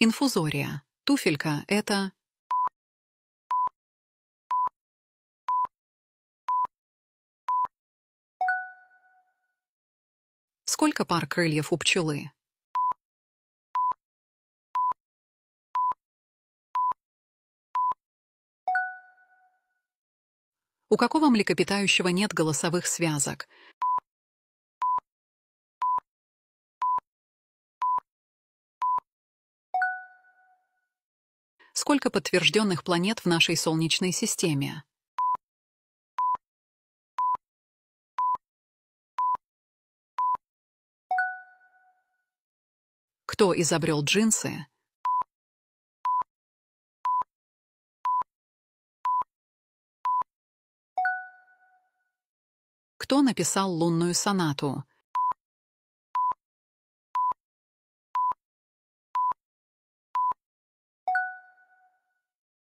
Инфузория. Туфелька — это... Сколько пар крыльев у пчелы? У какого млекопитающего нет голосовых связок? сколько подтвержденных планет в нашей Солнечной системе. Кто изобрел джинсы? Кто написал лунную сонату?